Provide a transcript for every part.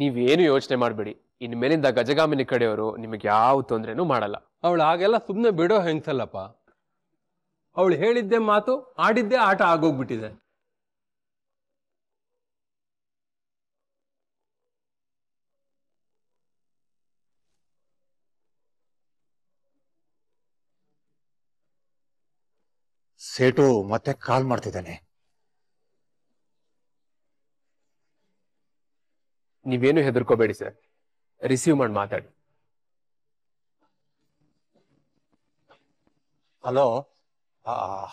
ನೀವೇನು ಯೋಚನೆ ಮಾಡಬೇಡಿ ಇನ್ ಮೇಲಿಂದ ಗಜಗಾಮಿನಿ ಕಡೆಯವರು ನಿಮಗೆ ಯಾವ ತೊಂದ್ರೆನೂ ಮಾಡಲ್ಲ ಅವಳು ಹಾಗೆಲ್ಲ ಸುಮ್ಮನೆ ಬಿಡೋ ಹೆಂಗ್ಸಲ್ಲಪ್ಪ ಅವಳು ಹೇಳಿದ್ದೆ ಮಾತು ಆಡಿದ್ದೆ ಆಟ ಆಗೋಗ್ಬಿಟ್ಟಿದೆ ಸೇಟು ಮತ್ತೆ ಕಾಲ್ ಮಾಡ್ತಿದ್ದಾನೆ ನೀವೇನು ಹೆದರ್ಕೋಬೇಡಿ ಸರ್ ರಿಸೀವ್ ಮಾಡಿ ಮಾತಾಡಿ ಹಲೋ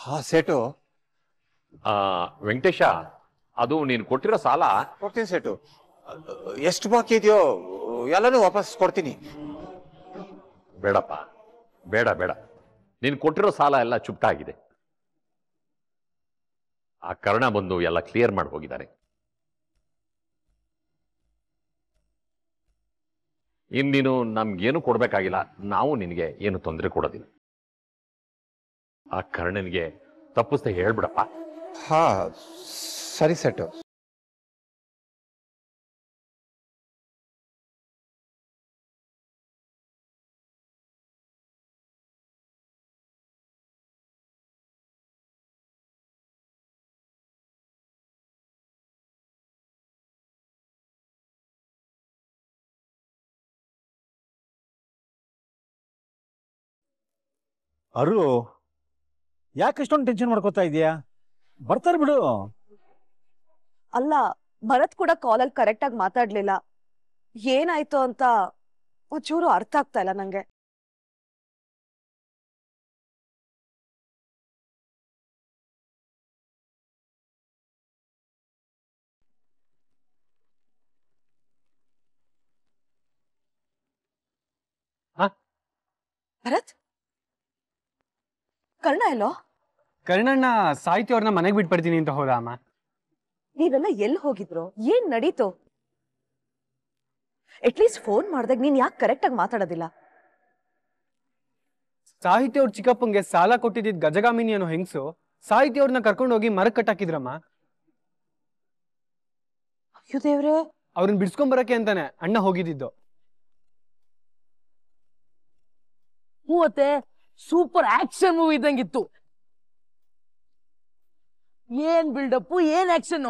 ಹಾ ಸೇಟು ವೆಂಕಟೇಶ ಅದು ನೀನು ಕೊಟ್ಟಿರೋ ಸಾಲ ಕೊಡ್ತೀನಿ ಸೇಟು ಎಷ್ಟು ಬಾಕಿ ಇದೆಯೋ ಎಲ್ಲನೂ ವಾಪಸ್ ಕೊಡ್ತೀನಿ ಬೇಡಪ್ಪ ಬೇಡ ಬೇಡ ನೀನು ಕೊಟ್ಟಿರೋ ಸಾಲ ಎಲ್ಲ ಚುಪ್ಟಾಗಿದೆ ಆ ಕರ್ಣ ಬಂದು ಎಲ್ಲ ಕ್ಲಿಯರ್ ಮಾಡಿ ಹೋಗಿದ್ದಾರೆ ಇನ್ನು ನಮ್ಗೇನು ಕೊಡಬೇಕಾಗಿಲ್ಲ ನಾವು ನಿನಗೆ ಏನು ತೊಂದರೆ ಕೊಡೋದಿಲ್ಲ ಆ ಕರ್ಣನಿಗೆ ತಪ್ಪಿಸ್ತಾ ಹೇಳ್ಬಿಡಪ್ಪ ಹಾ ಸರಿ ಸೆಟ್ ಅರು ಯಾಕೆ ಇಷ್ಟೊಂದು ಟೆನ್ಷನ್ ಮಾಡ್ಕೋತಾ ಇದೀಯಾ ಬರ್ತಾರ ಬಿಡು ಅಲ್ಲ ಭರತ್ ಕೂಡ ಕಾಲಲ್ಲಿ ಕರೆಕ್ಟ್ ಆಗಿ ಮಾತಾಡ್ಲಿಲ್ಲ ಏನಾಯ್ತು ಅಂತ ಒಂಚೂರು ಅರ್ಥ ಆಗ್ತಾ ಇಲ್ಲ ನಂಗೆ ಭರತ್ ಕರ್ಣ ಎಲ್ಲೋ ಕರ್ಣಣ್ಣ ಸಾಹಿತ್ಯ ಅವ್ರನ್ನ ಮನೆಗೆ ಬಿಟ್ಬಿಡ್ತೀನಿ ಅಂತ ಹೋದ ಅಮ್ಮ ನೀವೆಲ್ಲ ಎಲ್ಲಿ ಹೋಗಿದ್ರು ಏನ್ ನಡೀತು ಅಟ್ಲೀಸ್ಟ್ ಫೋನ್ ಮಾಡ್ದಾಗ ನೀನ್ ಯಾಕೆ ಕರೆಕ್ಟ್ ಆಗಿ ಮಾತಾಡೋದಿಲ್ಲ ಸಾಹಿತ್ಯ ಅವ್ರ ಚಿಕ್ಕಪ್ಪಂಗೆ ಸಾಲ ಕೊಟ್ಟಿದ್ದ ಗಜಗಾಮಿನಿ ಅನ್ನೋ ಹೆಂಗ್ಸು ಸಾಹಿತ್ಯ ಅವ್ರನ್ನ ಕರ್ಕೊಂಡು ಹೋಗಿ ಮರಕ್ ಕಟ್ಟಾಕಿದ್ರಮ್ಮ ಅಯ್ಯೋ ದೇವ್ರೆ ಅವ್ರನ್ನ ಬಿಡ್ಸ್ಕೊಂಡ್ ಬರಕ್ಕೆ ಅಂತಾನೆ ಅಣ್ಣ ಹೋಗಿದ್ದಿದ್ದು ಮೂವತ್ತೆ ಸೂಪರ್ ಆಕ್ಷನ್ ಮೂವಿ ಇದ್ದಂಗಿತ್ತು ಏನ್ ಬಿಲ್ಡಪ್ ಏನ್ ಆಕ್ಷನ್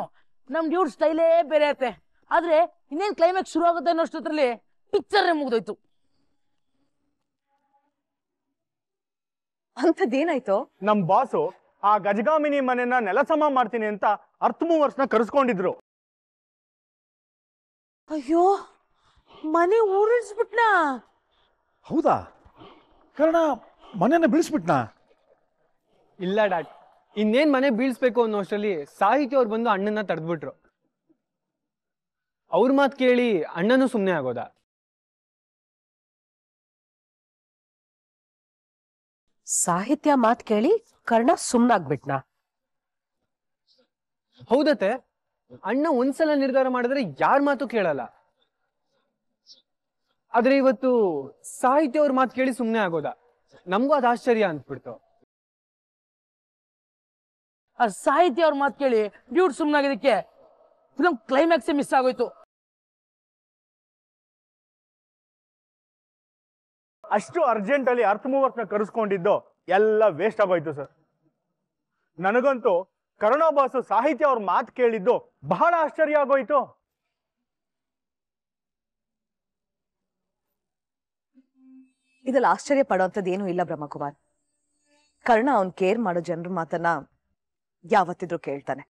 ನಮ್ ಇವ್ರ ಸ್ಟೈಲೇ ಬೇರೆ ಆಯ್ತೆ ಆದ್ರೆ ಇನ್ನೇನ್ ಕ್ಲೈಮ್ಯಾಕ್ಸ್ ಶುರು ಆಗುತ್ತೆ ಅಷ್ಟೊತ್ತರಲ್ಲಿ ಪಿಕ್ಚರ್ ಮುಗ್ದೋಯ್ತು ಅಂತದೇನಾಯ್ತು ನಮ್ ಬಾಸು ಆ ಗಜಗಾಮಿನಿ ಮನೆಯನ್ನ ನೆಲಸಮ ಮಾಡ್ತೀನಿ ಅಂತ ಅರ್ಥ ಮೂವರ್ಸ್ನ ಕರೆಸ್ಕೊಂಡಿದ್ರು ಅಯ್ಯೋ ಮನೆ ಊರಿಸ್ಬಿಟ್ನಾ ಹೌದಾ ಕಾರಣ ಮನೆಯನ್ನ ಬೀಳ್ಸ್ಬಿಟ್ನಾ ಇಲ್ಲ ಡಾಟ್ ಇನ್ನೇನ್ ಮನೆ ಬೀಳ್ಸ್ಬೇಕು ಅನ್ನೋ ಅಷ್ಟರಲ್ಲಿ ಸಾಹಿತಿ ಅವ್ರು ಬಂದು ಅಣ್ಣನ ತಡೆದ್ಬಿಟ್ರು ಅವ್ರ ಮಾತು ಕೇಳಿ ಅಣ್ಣನೂ ಸುಮ್ನೆ ಆಗೋದ ಸಾಹಿತ್ಯ ಮಾತ್ ಕೇಳಿ ಕರ್ಣ ಸುಮ್ನಾಗ್ಬಿಟ್ನ ಹೌದತ್ತೆ ಅಣ್ಣ ಒಂದ್ಸಲ ನಿರ್ಧಾರ ಮಾಡಿದ್ರೆ ಯಾರ ಮಾತು ಕೇಳಲ್ಲ ಆದ್ರೆ ಇವತ್ತು ಸಾಹಿತ್ಯ ಅವ್ರ ಮಾತು ಕೇಳಿ ಸುಮ್ನೆ ಆಗೋದಾ ನಮಗೂ ಅದು ಆಶ್ಚರ್ಯ ಅಂದ್ಬಿಡ್ತು ಆ ಸಾಹಿತ್ಯ ಅವ್ರ ಮಾತು ಕೇಳಿ ಡ್ಯೂಟ್ ಸುಮ್ಮನಾಗಿದ್ದಕ್ಕೆ ಫಿಲಮ್ ಕ್ಲೈಮ್ಯಾಕ್ಸೇ ಮಿಸ್ ಆಗೋಯ್ತು ಅಷ್ಟು ಅರ್ಜೆಂಟ್ ಅಲ್ಲಿ ಅರ್ಥ ಮೂವರ್ಕ್ನ ಕರೆಸ್ಕೊಂಡಿದ್ದು ಎಲ್ಲ ವೇಸ್ಟ್ ಆಗೋಯ್ತು ಸರ್ ನನಗಂತೂ ಕರುಣಾಬಾಸು ಸಾಹಿತ್ಯ ಅವ್ರ ಮಾತು ಕೇಳಿದ್ದು ಬಹಳ ಆಶ್ಚರ್ಯ ಆಗೋಯ್ತು ಇದಲ್ಲಿ ಆಶ್ಚರ್ಯ ಪಡೋಂಥದ್ದು ಏನೂ ಇಲ್ಲ ಬ್ರಹ್ಮಕುಮಾರ್ ಕರ್ಣ ಅವನ್ ಕೇರ್ ಮಾಡೋ ಜನರ ಮಾತನ್ನ ಯಾವತ್ತಿದ್ರೂ ಕೇಳ್ತಾನೆ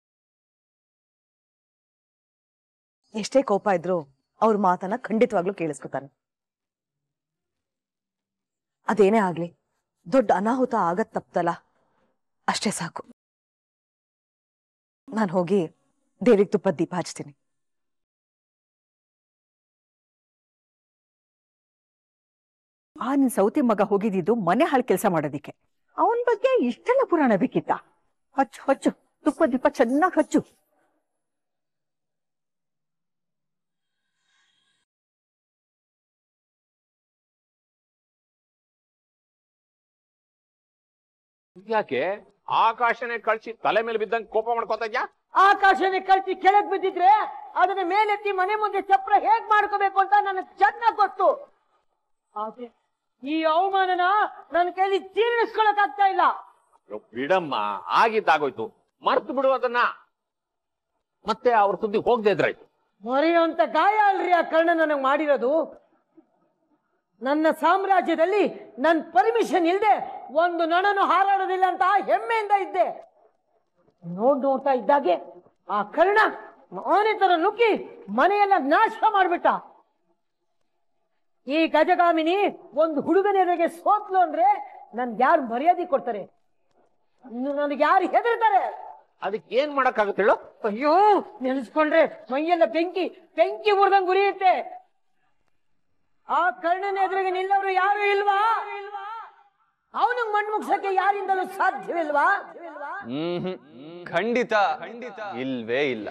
ಎಷ್ಟೇ ಕೋಪ ಇದ್ರು ಅವ್ರ ಮಾತನ್ನ ಖಂಡಿತವಾಗ್ಲೂ ಕೇಳಿಸ್ಕೊತಾನೆ ಅದೇನೇ ಆಗ್ಲಿ ದೊಡ್ಡ ಅನಾಹುತ ಆಗತ್ ತಪ್ತಲ್ಲ ಅಷ್ಟೇ ಸಾಕು ನಾನು ಹೋಗಿ ದೇವಿಗೆ ತುಪ್ಪ ದೀಪ ಹಚ್ತೀನಿ ಆ ನಿನ್ ಸೌತಿ ಮಗ ಹೋಗಿದ್ದು ಮನೆ ಹಾಳು ಕೆಲಸ ಮಾಡೋದಿಕ್ಕೆ ಅವನ್ ಬಗ್ಗೆ ಇಷ್ಟೆಲ್ಲ ಪುರಾಣ ಬೇಕಿತ್ತ ಹಚ್ಚು ಹಚ್ಚು ತುಪ್ಪ ದೀಪ ಚೆನ್ನಾಗಿ ಹಚ್ಚು ಯಾಕೆ ಆಕಾಶನೇ ಕಳ್ಸಿ ತಲೆ ಮೇಲೆ ಬಿದ್ದಂಗೆ ಕೋಪ ಮಾಡ್ಕೋತಾ ಇದ್ಯಾ ಆಕಾಶನೇ ಕಳ್ಸಿ ಕೆಳಗ್ ಬಿದ್ದಿದ್ರೆ ಅದನ್ನ ಮೇಲೆತ್ತಿ ಮನೆ ಮುಂದೆ ಚಪ್ರ ಹೇಗ್ ಮಾಡ್ಕೋಬೇಕು ಅಂತ ನನಗೆ ಚೆನ್ನಾಗ್ ಗೊತ್ತು ಹಾಗೆ ಈ ಅವಮಾನನ ನನ್ನ ಕೈಲಿ ಜೀರ್ಣಿಸ್ಕೊಳಕ್ ಆಗ್ತಾ ಇಲ್ಲ ಬಿಡಮ್ಮ ಆಗಿದ್ದಾಗೋಯ್ತು ಮರ್ತು ಬಿಡು ಅದನ್ನ ಮತ್ತೆ ಅವ್ರ ಸುದ್ದಿ ಹೋಗದೆ ಇದ್ರಾಯ್ತು ಮರೆಯುವಂತ ಗಾಯ ಅಲ್ರಿ ಆ ಕರ್ಣ ನನಗೆ ಮಾಡಿರೋದು ನನ್ನ ಸಾಮ್ರಾಜ್ಯದಲ್ಲಿ ನನ್ನ ಪರ್ಮಿಷನ್ ಇಲ್ಲದೆ ಒಂದು ನಣನು ಹಾರಾಡೋದಿಲ್ಲ ಅಂತ ಹೆಮ್ಮೆಯಿಂದ ಇದ್ದೆ ನೋಡ್ ನೋಡ್ತಾ ಇದ್ದಾಗೆ ಆ ಕರ್ಣ ಮಾನಿತರ ನುಕ್ಕಿ ಮನೆಯನ್ನ ಮನೆಯೆಲ್ಲ ನಾಶ ಮಾಡ್ಬಿಟ್ಟ ಈ ಗಜಗಾಮಿನಿ ಒಂದು ಹುಡುಗನೆರೆಗೆ ಸೋತ್ಲು ಅಂದ್ರೆ ನನ್ಗೆ ಯಾರು ಮರ್ಯಾದೆ ಕೊಡ್ತಾರೆ ನನಗೆ ಯಾರು ಹೆದರ್ತಾರೆ ಅದಕ್ಕೆ ಏನ್ ಮಾಡಕ್ಕಾಗುತ್ತೆ ಹೇಳು ಅಯ್ಯೋ ನೆನೆಸ್ಕೊಂಡ್ರೆ ಮೈಯೆಲ್ಲ ಬೆಂಕಿ ಬೆಂಕಿ ಮುರಿದಂಗೆ ಉರಿಯುತ್ತೆ ಆ ಕರ್ಣನ ಎದುರಿಗೆ ನಿಲ್ಲವರು ಯಾರು ಇಲ್ವಾ ಅವನಿಗೆ ಮಣ್ಣು ಮುಗ್ಸಕ್ಕೆ ಯಾರಿಂದಲೂ ಸಾಧ್ಯವಿಲ್ವಾ ಖಂಡಿತ ಖಂಡಿತ ಇಲ್ವೇ ಇಲ್ಲ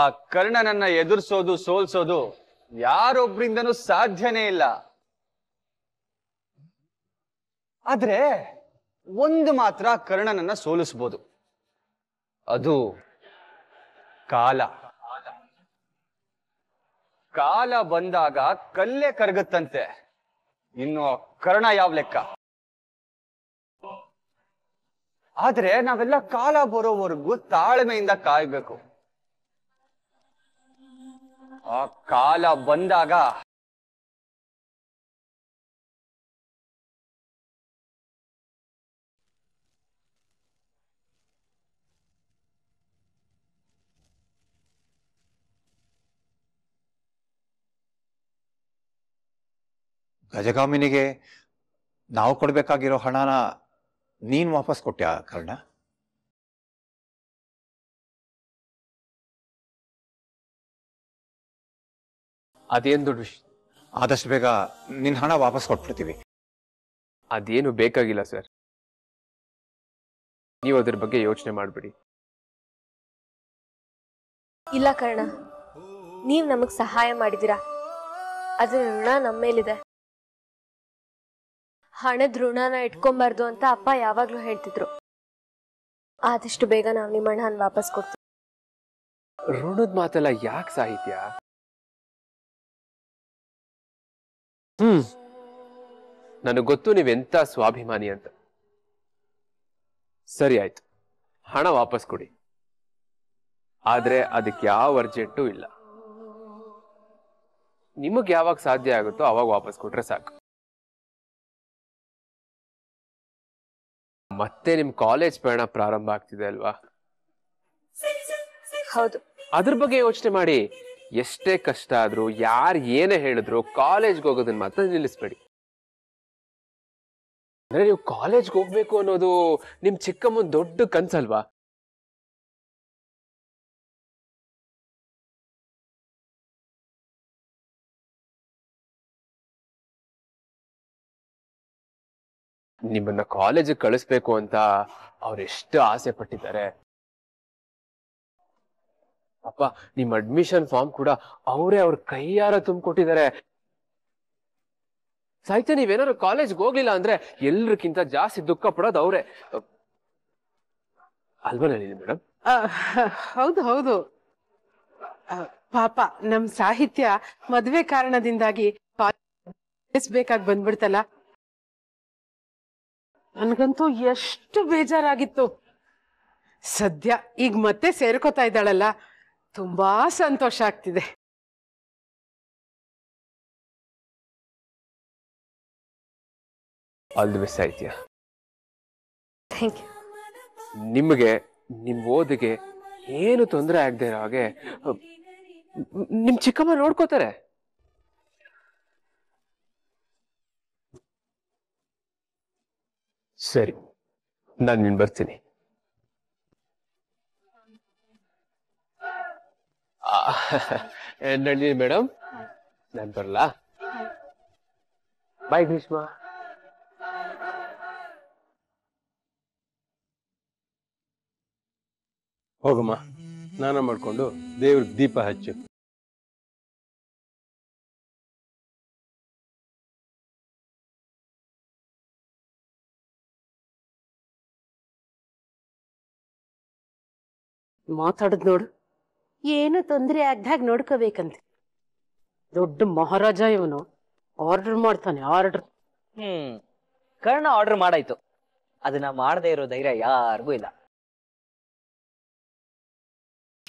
ಆ ಕರ್ಣನನ್ನ ಎದುರಿಸೋದು ಸೋಲ್ಸೋದು ಯಾರೊಬ್ಬರಿಂದನೂ ಸಾಧ್ಯನೇ ಇಲ್ಲ ಆದ್ರೆ ಒಂದು ಮಾತ್ರ ಕರ್ಣನನ್ನ ಸೋಲಿಸ್ಬೋದು ಅದು ಕಾಲ ಕಾಲ ಬಂದಾಗ ಕಲ್ಲೇ ಕರಗುತ್ತಂತೆ ಇನ್ನು ಕರ್ಣ ಯಾವ ಲೆಕ್ಕ ಆದ್ರೆ ನಾವೆಲ್ಲ ಕಾಲ ಬರೋವರೆಗೂ ತಾಳ್ಮೆಯಿಂದ ಕಾಯ್ಬೇಕು ಆ ಕಾಲ ಬಂದಾಗ ಗಜಗಾಮಿನಿಗೆ ನಾವು ಕೊಡಬೇಕಾಗಿರೋ ಹಣನ ನೀನು ವಾಪಸ್ ಕೊಟ್ಟ ಕಾರಣ ಅದೇನು ದೊಡ್ಡ ವಿಷಯ ಆದಷ್ಟು ಬೇಗ ನಿನ್ನ ಹಣ ವಾಪಸ್ ಕೊಟ್ಬಿಡ್ತೀವಿ ಅದೇನು ಬೇಕಾಗಿಲ್ಲ ಸರ್ ನೀವು ಅದ್ರ ಬಗ್ಗೆ ಯೋಚನೆ ಮಾಡ್ಬಿಡಿ ಇಲ್ಲ ಕರ್ಣ ನೀವು ನಮಗ್ ಸಹಾಯ ಮಾಡಿದಿರಾ ಅದ್ರ ಋಣ ನಮ್ಮ ಮೇಲಿದೆ ಹಣದ ಋಣನ ಇಟ್ಕೊಂಬಾರ್ದು ಅಂತ ಅಪ್ಪ ಯಾವಾಗ್ಲೂ ಹೇಳ್ತಿದ್ರು ಆದಷ್ಟು ಬೇಗ ನಾವು ನಿಮ್ಮ ಹಣ ವಾಪಸ್ ಕೊಡ್ತೀವಿ ಋಣದ ಮಾತೆಲ್ಲ ಯಾಕೆ ಸಾಹಿತ್ಯ ಹ್ಮ್ ನನಗೆ ಗೊತ್ತು ನೀವೆಂತ ಸ್ವಾಭಿಮಾನಿ ಅಂತ ಸರಿ ಆಯ್ತು ಹಣ ವಾಪಸ್ ಕೊಡಿ ಆದ್ರೆ ಅದಕ್ಕೆ ಯಾವ ಅರ್ಜೆಂಟು ಇಲ್ಲ ನಿಮಗೆ ಯಾವಾಗ ಸಾಧ್ಯ ಆಗುತ್ತೋ ಅವಾಗ ವಾಪಸ್ ಕೊಟ್ರೆ ಸಾಕು ಮತ್ತೆ ನಿಮ್ ಕಾಲೇಜ್ ಪಯಣ ಪ್ರಾರಂಭ ಆಗ್ತಿದೆ ಅಲ್ವಾ ಹೌದು ಅದ್ರ ಬಗ್ಗೆ ಯೋಚನೆ ಮಾಡಿ ಎಷ್ಟೇ ಕಷ್ಟ ಆದರೂ ಯಾರು ಏನೇ ಹೇಳಿದ್ರು ಕಾಲೇಜ್ಗೆ ಹೋಗೋದನ್ನ ಮಾತ್ರ ನಿಲ್ಲಿಸ್ಬೇಡಿ ಅಂದ್ರೆ ನೀವು ಕಾಲೇಜ್ಗೆ ಹೋಗ್ಬೇಕು ಅನ್ನೋದು ನಿಮ್ಮ ಚಿಕ್ಕಮ್ಮನ ದೊಡ್ಡ ಕನ್ಸಲ್ವಾ ನಿಮ್ಮನ್ನ ಕಾಲೇಜಿಗೆ ಕಳಿಸ್ಬೇಕು ಅಂತ ಅವ್ರು ಎಷ್ಟು ಆಸೆ ಪಟ್ಟಿದ್ದಾರೆ ಅಪ್ಪ ನಿಮ್ ಅಡ್ಮಿಷನ್ ಫಾರ್ಮ್ ಕೂಡ ಅವರೇ ಅವ್ರ ಕೈಯಾರ ತುಂಬಿಕೊಟ್ಟಿದ್ದಾರೆ ಸಾಹಿತ್ಯ ನೀವೇನಾದ್ರು ಕಾಲೇಜ್ ಹೋಗ್ಲಿಲ್ಲ ಅಂದ್ರೆ ಎಲ್ರಿಗಿಂತ ಜಾಸ್ತಿ ದುಃಖ ಪಡೋದು ಅವ್ರೆ ಅಲ್ವನಲ್ಲಿ ಮೇಡಮ್ ಹೌದು ಹೌದು ಪಾಪ ನಮ್ ಸಾಹಿತ್ಯ ಮದ್ವೆ ಕಾರಣದಿಂದಾಗಿ ಬೇಕಾಗಿ ಬಂದ್ಬಿಡ್ತಲ್ಲ ನನ್ಗಂತೂ ಎಷ್ಟು ಬೇಜಾರಾಗಿತ್ತು ಸದ್ಯ ಈಗ ಮತ್ತೆ ಸೇರ್ಕೋತಾ ಇದ್ದಾಳಲ್ಲ ತುಂಬಾ ಸಂತೋಷ ಆಗ್ತಿದೆ all the best thank you ನಿಮಗೆ ನಿಮ್ಮ ಓದಿಗೆ ಏನು ತೊಂದರೆ ಆಗದೆ ಇರೋ ಹಾಗೆ ನಿಮ್ಮ ಚಿಕ್ಕಮ್ಮ ನೋಡ್ಕೋತಾರೆ ಸರಿ ನಾನು ನೀನು ಬರ್ತೀನಿ ನಳಿ ಮೇಡಮ್ ನಾನು ಬರಲ್ಲ ಬಾಯ್ ಭೀಷ್ಮ ಹೋಗಮ್ಮ ಸ್ನಾನ ಮಾಡಿಕೊಂಡು ದೇವ್ರಿಗೆ ದೀಪ ಹಚ್ಚು ಮಾತಾಡದ್ ನೋಡು ಏನು ತೊಂದರೆ ಆಗ್ದಾಗ ನೋಡ್ಕೋಬೇಕಂತ ದೊಡ್ಡ ಮಹಾರಾಜ ಇವನು ಆರ್ಡರ್ ಮಾಡ್ತಾನೆ ಆರ್ಡರ್ ಹ್ಮ್ ಕರ್ಣ ಆರ್ಡರ್ ಮಾಡಾಯ್ತು ಅದನ್ನ ಮಾಡದೇ ಇರೋ ಧೈರ್ಯ ಯಾರಿಗೂ ಇಲ್ಲ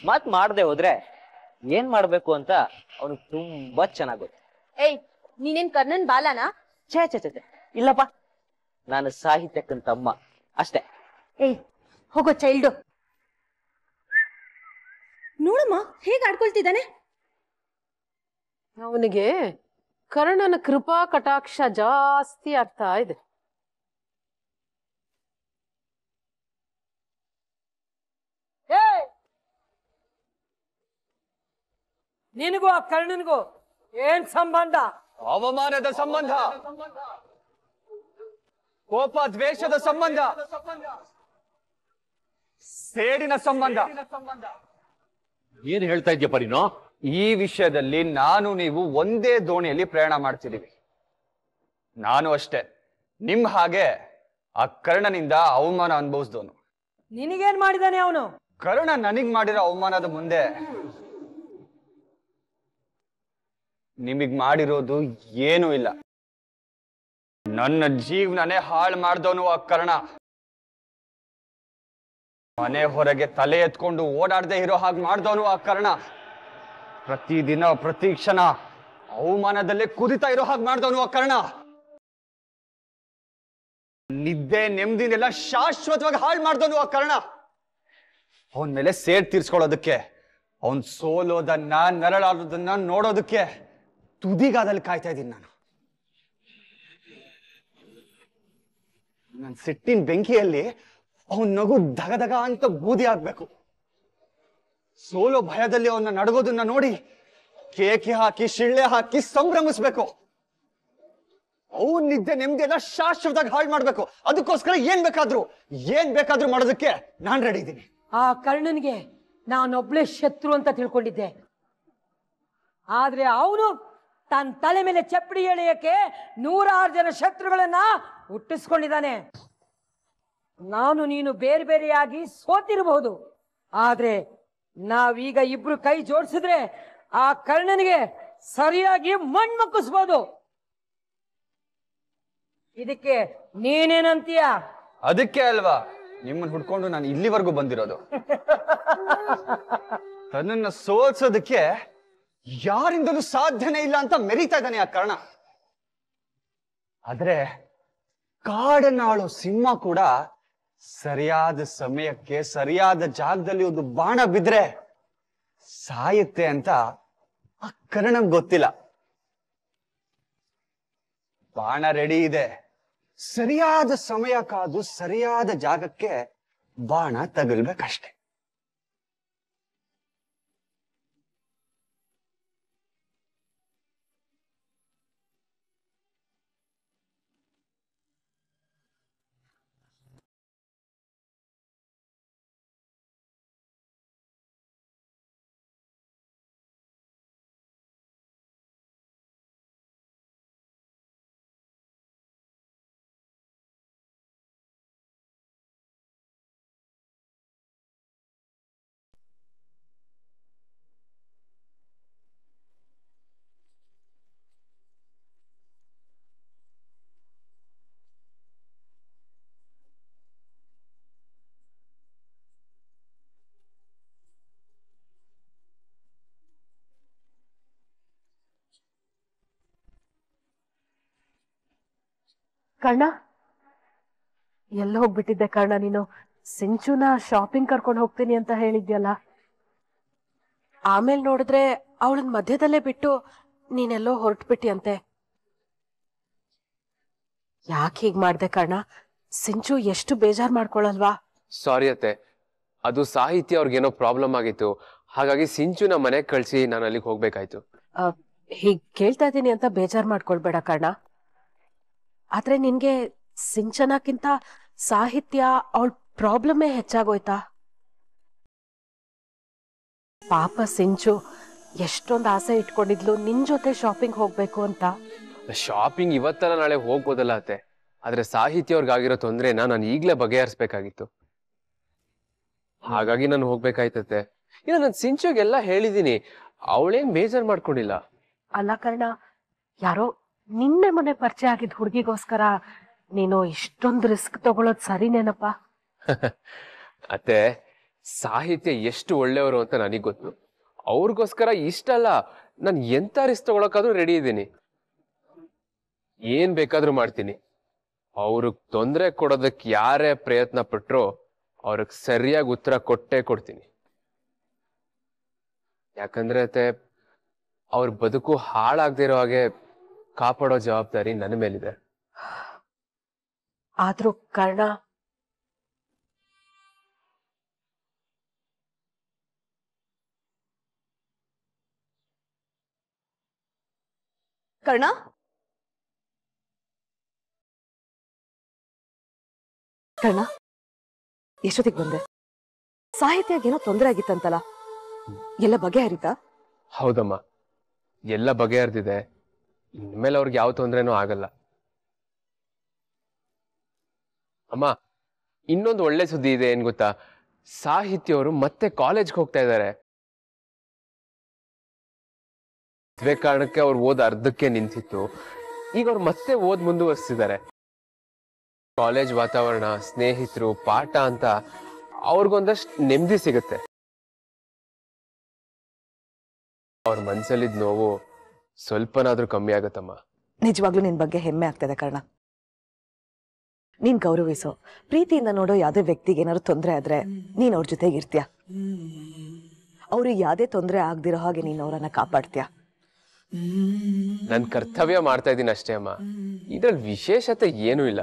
ಮತ್ ಮಾಡದೆ ಹೋದ್ರೆ ಏನ್ ಮಾಡ್ಬೇಕು ಅಂತ ಅವನಿಗೆ ತುಂಬಾ ಚೆನ್ನಾಗ್ ಏಯ್ ನೀನೇನ್ ಕರ್ಣನ್ ಬಾಲನಾ ಛೇ ಛೇ ಛೇ ಇಲ್ಲಪ್ಪ ನಾನು ಸಾಹಿತ್ಯಕ್ಕಂತಮ್ಮ ಅಷ್ಟೇ ಏಯ್ ಹೋಗೋ ಚೈಲ್ಡು ನೋಡಮ್ಮ ಹೇಗೆ ಆಡ್ಕೊಳ್ತಿದ್ದಾನೆ ಅವನಿಗೆ ಕರ್ಣನ ಕೃಪಾ ಕಟಾಕ್ಷ ಜಾಸ್ತಿ ಆಗ್ತಾ ಇದೆ ನಿನಗೂ ಆ ಕರ್ಣನಿಗೂ ಏನ್ ಸಂಬಂಧ ಅವಮಾನದ ಸಂಬಂಧ ಕೋಪ ದ್ವೇಷದ ಸಂಬಂಧ ಸೇಡಿನ ಸಂಬಂಧ ಏನ್ ಹೇಳ್ತಾ ಇದೆಯಪ್ಪ ಪರಿನೋ ಈ ವಿಷಯದಲ್ಲಿ ನಾನು ನೀವು ಒಂದೇ ದೋಣಿಯಲ್ಲಿ ಪ್ರಯಾಣ ಮಾಡ್ತಿದ್ದೀವಿ ನಾನು ಅಷ್ಟೇ ನಿಮ್ ಹಾಗೆ ಆ ಕರ್ಣನಿಂದ ಅವಮಾನ ಅನುಭವಿಸ್ದವನು ನಿನಗೇನ್ ಮಾಡಿದಾನೆ ಅವನು ಕರ್ಣ ನನಗ್ ಮಾಡಿರೋ ಅವಮಾನದ ಮುಂದೆ ನಿಮಗ್ ಮಾಡಿರೋದು ಏನೂ ಇಲ್ಲ ನನ್ನ ಜೀವನನೇ ಹಾಳು ಮಾಡ್ದವನು ಆ ಕರ್ಣ ಮನೆ ಹೊರಗೆ ತಲೆ ಎತ್ಕೊಂಡು ಓಡಾಡದೆ ಇರೋ ಹಾಗೆ ಮಾಡ್ದವನು ಆ ಕರ್ಣ ಪ್ರತಿದಿನ ಪ್ರತಿ ಕ್ಷಣ ಅವಮಾನದಲ್ಲೇ ಕುದಿತಾ ಇರೋ ಹಾಗೆ ಮಾಡ್ದವನು ಆ ಕರ್ಣ ನಿದ್ದೆ ನೆಮ್ಮದಿನೆಲ್ಲ ಶಾಶ್ವತವಾಗಿ ಹಾಳು ಮಾಡ್ದವನು ಆ ಕರ್ಣ ಅವನ ಮೇಲೆ ಸೇರ್ ತೀರ್ಸ್ಕೊಳ್ಳೋದಕ್ಕೆ ಅವನ್ ಸೋಲೋದನ್ನ ನರಳಾಡೋದನ್ನ ನೋಡೋದಕ್ಕೆ ತುದಿಗಾದಲ್ಲಿ ಕಾಯ್ತಾ ಇದ್ದೀನಿ ನಾನು ನನ್ನ ಸಿಟ್ಟಿನ ಬೆಂಕಿಯಲ್ಲಿ ಅವನ್ ನಗು ದಗದಗ ಅಂತ ಬೂದಿ ಆಗ್ಬೇಕು ಸೋಲು ಭಯದಲ್ಲಿ ಅವನ್ನ ನಡಗೋದನ್ನ ನೋಡಿ ಕೇಕೆ ಹಾಕಿ ಶಿಳ್ಳೆ ಹಾಕಿ ಸಂಭ್ರಮಿಸ್ಬೇಕು ಅವನ್ ನಿದ್ದೆ ನೆಮ್ಮದಿ ಎಲ್ಲ ಶಾಶ್ವತವಾಗಿ ಹಾಳು ಮಾಡ್ಬೇಕು ಅದಕ್ಕೋಸ್ಕರ ಏನ್ ಬೇಕಾದ್ರು ಏನ್ ಬೇಕಾದ್ರೂ ಮಾಡೋದಕ್ಕೆ ನಾನ್ ರೆಡಿ ಇದ್ದೀನಿ ಆ ಕರ್ಣನ್ಗೆ ನಾನೊಬ್ಳೆ ಶತ್ರು ಅಂತ ತಿಳ್ಕೊಂಡಿದ್ದೆ ಆದ್ರೆ ಅವನು ತನ್ನ ತಲೆ ಮೇಲೆ ಚಪ್ಪಡಿ ಎಳೆಯಕ್ಕೆ ನೂರಾರು ಜನ ಶತ್ರುಗಳನ್ನ ಹುಟ್ಟಿಸ್ಕೊಂಡಿದ್ದಾನೆ ನಾನು ನೀನು ಬೇರೆ ಬೇರೆಯಾಗಿ ಸೋತಿರಬಹುದು ಆದ್ರೆ ನಾವೀಗ ಇಬ್ರು ಕೈ ಜೋಡಿಸಿದ್ರೆ ಆ ಕರ್ಣನಿಗೆ ಸರಿಯಾಗಿ ಮಣ್ಮುಕ್ಕಿಸ್ಬೋದು ಇದಕ್ಕೆ ನೀನೇನಂತೀಯ ಅದಕ್ಕೆ ಅಲ್ವಾ ನಿಮ್ಮನ್ನ ಹುಡ್ಕೊಂಡು ನಾನು ಇಲ್ಲಿವರೆಗೂ ಬಂದಿರೋದು ತನ್ನನ್ನು ಸೋಲ್ಸೋದಕ್ಕೆ ಯಾರಿಂದಲೂ ಸಾಧ್ಯನೇ ಇಲ್ಲ ಅಂತ ಮೆರಿತಾ ಇದ್ದಾನೆ ಆ ಕರ್ಣ ಆದ್ರೆ ಕಾಡನ್ನಾಳೋ ಸಿಂಹ ಕೂಡ ಸರಿಯಾದ ಸಮಯಕ್ಕೆ ಸರಿಯಾದ ಜಾಗದಲ್ಲಿ ಒಂದು ಬಾಣ ಬಿದ್ರೆ ಸಾಯುತ್ತೆ ಅಂತ ಆ ಕರ್ಣ ಗೊತ್ತಿಲ್ಲ ಬಾಣ ರೆಡಿ ಇದೆ ಸರಿಯಾದ ಸಮಯ ಕಾದು ಸರಿಯಾದ ಜಾಗಕ್ಕೆ ಬಾಣ ತಗಲ್ಬೇಕಷ್ಟೆ ಕರ್ಣ ಎಲ್ಲ ಹೋಗ್ಬಿಟ್ಟಿದ್ದೆ ಕರ್ಣ ನೀನು ಸಿಂಚುನ ಶಾಪಿಂಗ್ ಕರ್ಕೊಂಡು ಹೋಗ್ತೀನಿ ಅಂತ ಹೇಳಿದ್ಯಲ್ಲ ಆಮೇಲೆ ನೋಡಿದ್ರೆ ಅವಳನ್ ಮಧ್ಯದಲ್ಲೇ ಬಿಟ್ಟು ನೀನೆಲ್ಲೋ ಹೊರಟ್ಬಿಟ್ಟಿ ಅಂತೆ ಯಾಕೆ ಹೀಗ್ ಮಾಡ್ದೆ ಕರ್ಣ ಸಿಂಚು ಎಷ್ಟು ಬೇಜಾರ್ ಮಾಡ್ಕೊಳಲ್ವಾ ಸಾರಿ ಅತ್ತೆ ಅದು ಸಾಹಿತ್ಯ ಅವ್ರಿಗೇನೋ ಪ್ರಾಬ್ಲಮ್ ಆಗಿತ್ತು ಹಾಗಾಗಿ ಸಿಂಚುನ ಮನೆಗೆ ಕಳಿಸಿ ನಾನು ಅಲ್ಲಿಗೆ ಹೋಗ್ಬೇಕಾಯ್ತು ಹೀಗ್ ಕೇಳ್ತಾ ಇದ್ದೀನಿ ಅಂತ ಬೇಜಾರ್ ಮಾಡ್ಕೊಳ್ಬೇಡ ಕರ್ಣ ಆದ್ರೆ ನಿನ್ಗೆ ಸಿಂಚನಕ್ಕಿಂತ ಸಾಹಿತ್ಯ ಅವಳ ಪ್ರಾಬ್ಲಮ್ಮೇ ಹೆಚ್ಚಾಗೋಯ್ತಾ ಪಾಪ ಸಿಂಚು ಎಷ್ಟೊಂದು ಆಸೆ ಇಟ್ಕೊಂಡಿದ್ಲು ನಿನ್ ಜೊತೆ ಶಾಪಿಂಗ್ ಹೋಗ್ಬೇಕು ಅಂತ ಶಾಪಿಂಗ್ ಇವತ್ತಲ್ಲ ನಾಳೆ ಹೋಗ್ಬೋದಲ್ಲ ಅತ್ತೆ ಆದ್ರೆ ಸಾಹಿತ್ಯ ಅವ್ರಿಗಾಗಿರೋ ತೊಂದ್ರೆನ ನಾನು ಈಗ್ಲೇ ಬಗೆಹರಿಸ್ಬೇಕಾಗಿತ್ತು ಹಾಗಾಗಿ ನಾನು ಹೋಗ್ಬೇಕಾಯ್ತತ್ತೆ ಇಲ್ಲ ನಾನು ಸಿಂಚುಗೆಲ್ಲ ಹೇಳಿದೀನಿ ಅವಳೇನ್ ಬೇಜಾರ್ ಮಾಡ್ಕೊಂಡಿಲ್ಲ ಅಲ್ಲ ಕರ್ಣ ಯಾರೋ ನಿನ್ನೆ ಮನೆ ಪರಿಚಯ ಆಗಿದ್ದ ಹುಡುಗಿಗೋಸ್ಕರ ನೀನು ಇಷ್ಟೊಂದು ರಿಸ್ಕ್ ತಗೊಳ್ಳೋದು ಸರಿನೇನಪ್ಪ ಅತ್ತೆ ಸಾಹಿತ್ಯ ಎಷ್ಟು ಒಳ್ಳೆಯವರು ಅಂತ ನನಗೆ ಗೊತ್ತು ಅವ್ರಿಗೋಸ್ಕರ ಇಷ್ಟಲ್ಲ ನಾನು ಎಂತ ರಿಸ್ಕ್ ತಗೊಳಕಾದ್ರೂ ರೆಡಿ ಇದ್ದೀನಿ ಏನ್ ಬೇಕಾದ್ರೂ ಮಾಡ್ತೀನಿ ಅವ್ರಿಗೆ ತೊಂದರೆ ಕೊಡೋದಕ್ಕೆ ಯಾರೇ ಪ್ರಯತ್ನ ಪಟ್ರು ಅವ್ರಿಗೆ ಸರಿಯಾಗಿ ಉತ್ತರ ಕೊಟ್ಟೇ ಕೊಡ್ತೀನಿ ಯಾಕಂದ್ರೆ ಅತ್ತೆ ಅವ್ರ ಬದುಕು ಹಾಳಾಗ್ದಿರೋ ಹಾಗೆ ಕಾಪಾಡೋ ಜವಾಬ್ದಾರಿ ನನ್ನ ಮೇಲಿದೆ ಆದ್ರೂ ಕರ್ಣ ಕರ್ಣ ಕರ್ಣ ಎಷ್ಟೊತ್ತಿಗ್ ಬಂದೆ ಸಾಹಿತ್ಯ ಏನೋ ತೊಂದರೆ ಆಗಿತ್ತಂತಲ್ಲ ಎಲ್ಲ ಬಗೆಹರಿತ ಹೌದಮ್ಮ ಎಲ್ಲ ಬಗೆಹರಿದಿದೆ ಇನ್ಮೇಲೆ ಅವ್ರಿಗೆ ಯಾವ ತೊಂದ್ರೆನೂ ಆಗಲ್ಲ ಅಮ್ಮ ಇನ್ನೊಂದು ಒಳ್ಳೆ ಸುದ್ದಿ ಇದೆ ಏನ್ ಗೊತ್ತಾ ಸಾಹಿತ್ಯವರು ಮತ್ತೆ ಕಾಲೇಜ್ಗೆ ಹೋಗ್ತಾ ಇದ್ದಾರೆ ಕಾರಣಕ್ಕೆ ಅವ್ರು ಓದ್ ಅರ್ಧಕ್ಕೆ ನಿಂತಿತ್ತು ಈಗ ಅವ್ರು ಮತ್ತೆ ಓದ್ ಮುಂದುವರ್ಸ್ತಿದ್ದಾರೆ ಕಾಲೇಜ್ ವಾತಾವರಣ ಸ್ನೇಹಿತರು ಪಾಠ ಅಂತ ಅವ್ರಿಗೊಂದಷ್ಟು ನೆಮ್ಮದಿ ಸಿಗುತ್ತೆ ಅವ್ರ ಮನ್ಸಲ್ಲಿದ್ ನೋವು ಸ್ವಲ್ಪನಾದ್ರೂ ಕಮ್ಮಿ ಆಗತ್ತಮ್ಮ ನಿಜವಾಗ್ಲೂ ನಿನ್ ಬಗ್ಗೆ ಹೆಮ್ಮೆ ಆಗ್ತದೆ ಕರ್ಣ ನೀನ್ ಗೌರವಿಸೋ ಪ್ರೀತಿಯಿಂದ ನೋಡೋ ಯಾವುದೇ ವ್ಯಕ್ತಿಗೆ ಏನಾದ್ರು ತೊಂದರೆ ಆದ್ರೆ ನೀನ್ ಅವ್ರ ಜೊತೆಗೆ ಇರ್ತೀಯ ಅವ್ರಿಗೆ ಯಾವುದೇ ತೊಂದರೆ ಆಗದಿರೋ ಹಾಗೆ ನೀನ್ ಅವರನ್ನ ಕಾಪಾಡ್ತೀಯ ನನ್ ಕರ್ತವ್ಯ ಮಾಡ್ತಾ ಇದ್ದೀನಿ ಅಷ್ಟೇ ಅಮ್ಮ ಇದ್ರಲ್ಲಿ ವಿಶೇಷತೆ ಏನು ಇಲ್ಲ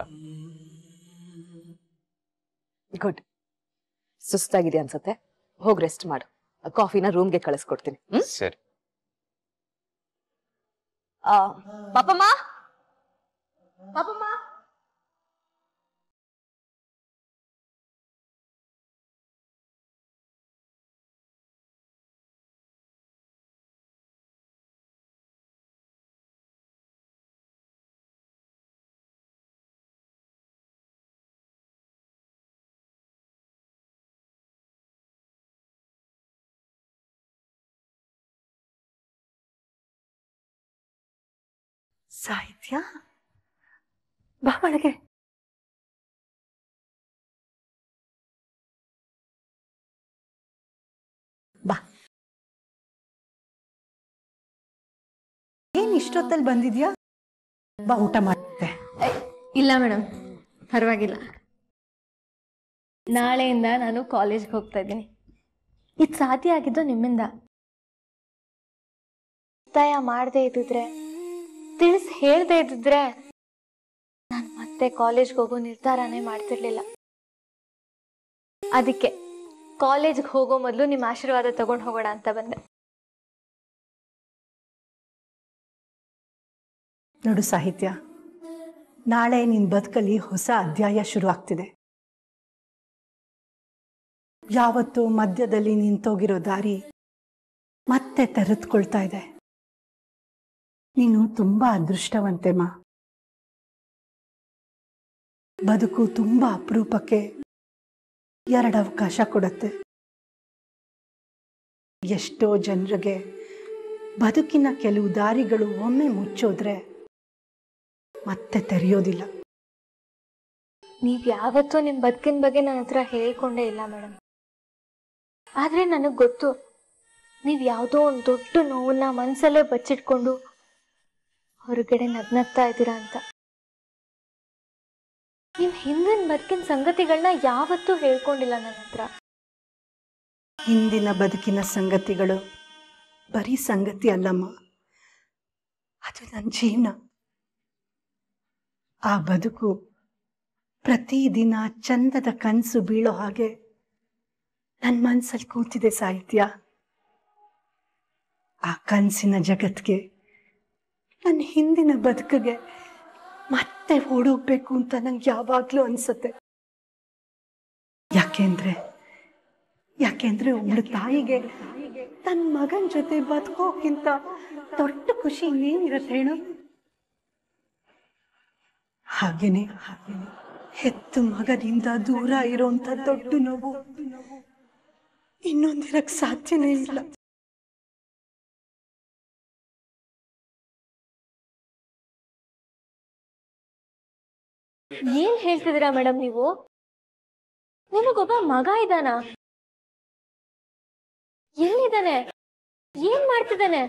ಗುಡ್ ಸುಸ್ತಾಗಿದೆ ಅನ್ಸತ್ತೆ ಹೋಗಿ ರೆಸ್ಟ್ ಮಾಡು ಕಾಫಿನ ರೂಮ್ಗೆ ಕಳಿಸ್ಕೊಡ್ತೀನಿ ಸರಿ 어, 바빠 마? ಸಾಹಿತ್ಯ ಬಾ ಬಾ ಏನ್ ಇಷ್ಟೊತ್ತಲ್ಲಿ ಬಂದಿದ್ಯಾ ಬಾ ಊಟ ಮಾಡುತ್ತೆ ಇಲ್ಲ ಮೇಡಮ್ ಪರವಾಗಿಲ್ಲ ನಾಳೆಯಿಂದ ನಾನು ಕಾಲೇಜ್ಗೆ ಹೋಗ್ತಾ ಇದ್ದೀನಿ ಇದು ಸಾಧ್ಯ ಆಗಿದ್ದು ನಿಮ್ಮಿಂದ ಒತ್ತಾಯ ಮಾಡದೇ ಇದ್ದಿದ್ರೆ ತಿಳಿಸ್ ಹೇಳ್ದೆ ಇದ್ರೆ ನಾನು ಮತ್ತೆ ಕಾಲೇಜ್ಗೆ ಹೋಗೋ ನಿರ್ಧಾರನೇ ಮಾಡ್ತಿರ್ಲಿಲ್ಲ ಅದಕ್ಕೆ ಕಾಲೇಜ್ಗೆ ಹೋಗೋ ಮೊದಲು ನಿಮ್ಮ ಆಶೀರ್ವಾದ ತಗೊಂಡು ಹೋಗೋಣ ಅಂತ ಬಂದೆ ನೋಡು ಸಾಹಿತ್ಯ ನಾಳೆ ನಿನ್ ಬದುಕಲ್ಲಿ ಹೊಸ ಅಧ್ಯಾಯ ಶುರು ಆಗ್ತಿದೆ ಯಾವತ್ತು ಮಧ್ಯದಲ್ಲಿ ನಿಂತೋಗಿರೋ ದಾರಿ ಮತ್ತೆ ತೆರೆದುಕೊಳ್ತಾ ಇದೆ ನೀನು ತುಂಬಾ ಅದೃಷ್ಟವಂತೆ ಮಾ ಬದುಕು ತುಂಬಾ ಅಪರೂಪಕ್ಕೆ ಎರಡು ಅವಕಾಶ ಕೊಡುತ್ತೆ ಎಷ್ಟೋ ಜನರಿಗೆ ಬದುಕಿನ ಕೆಲವು ದಾರಿಗಳು ಒಮ್ಮೆ ಮುಚ್ಚೋದ್ರೆ ಮತ್ತೆ ತೆರೆಯೋದಿಲ್ಲ ನೀವು ಯಾವತ್ತೂ ನಿಮ್ಮ ಬದುಕಿನ ಬಗ್ಗೆ ನನ್ನ ಹತ್ರ ಹೇಳ್ಕೊಂಡೇ ಇಲ್ಲ ಮೇಡಮ್ ಆದ್ರೆ ನನಗೆ ಗೊತ್ತು ನೀವು ಯಾವುದೋ ಒಂದು ದೊಡ್ಡ ನೋವನ್ನ ಮನಸ್ಸಲ್ಲೇ ಬಚ್ಚಿಟ್ಕೊಂಡು ಹೊರಗಡೆ ನಗ್ನಗ್ತಾ ಇದ್ದೀರಾ ಅಂತ ನೀವು ಹಿಂದಿನ ಬದುಕಿನ ಸಂಗತಿಗಳನ್ನ ಯಾವತ್ತೂ ಹೇಳ್ಕೊಂಡಿಲ್ಲ ನನ್ನ ಹತ್ರ ಹಿಂದಿನ ಬದುಕಿನ ಸಂಗತಿಗಳು ಬರೀ ಸಂಗತಿ ಅಲ್ಲಮ್ಮ ಅದು ನನ್ನ ಜೀವನ ಆ ಬದುಕು ಪ್ರತಿದಿನ ಚಂದದ ಕನಸು ಬೀಳೋ ಹಾಗೆ ನನ್ನ ಮನಸ್ಸಲ್ಲಿ ಕೂತಿದೆ ಸಾಹಿತ್ಯ ಆ ಕನಸಿನ ಜಗತ್ತಿಗೆ ನನ್ನ ಹಿಂದಿನ ಬದುಕಿಗೆ ಮತ್ತೆ ಓಡೋಗ್ಬೇಕು ಅಂತ ನಂಗೆ ಯಾವಾಗಲೂ ಅನ್ಸುತ್ತೆ ಯಾಕೆಂದ್ರೆ ಯಾಕೆಂದ್ರೆ ಒಬ್ಳ ತಾಯಿಗೆ ತನ್ನ ಮಗನ ಜೊತೆ ಬದುಕೋಕ್ಕಿಂತ ದೊಡ್ಡ ಖುಷಿ ಏನಿರತ್ತೆ ಹೇಳು ಹಾಗೇನೆ ಹಾಗೇನೆ ಹೆತ್ತು ಮಗನಿಂದ ದೂರ ಇರೋಂಥ ದೊಡ್ಡ ನೋವು ಇನ್ನೊಂದಿರಕ್ಕೆ ಸಾಧ್ಯನೇ ಇಲ್ಲ ಏನ್ ಹೇಳ್ತಿದ್ದೀರಾ ಮೇಡಮ್ ನೀವು ನಿಮಗೊಬ್ಬ ಮಗ ಇದ್ದಾನ ಎಲ್ಲಿದ್ದಾನೆ ಏನ್ ಮಾಡ್ತಿದ್ದಾನೆ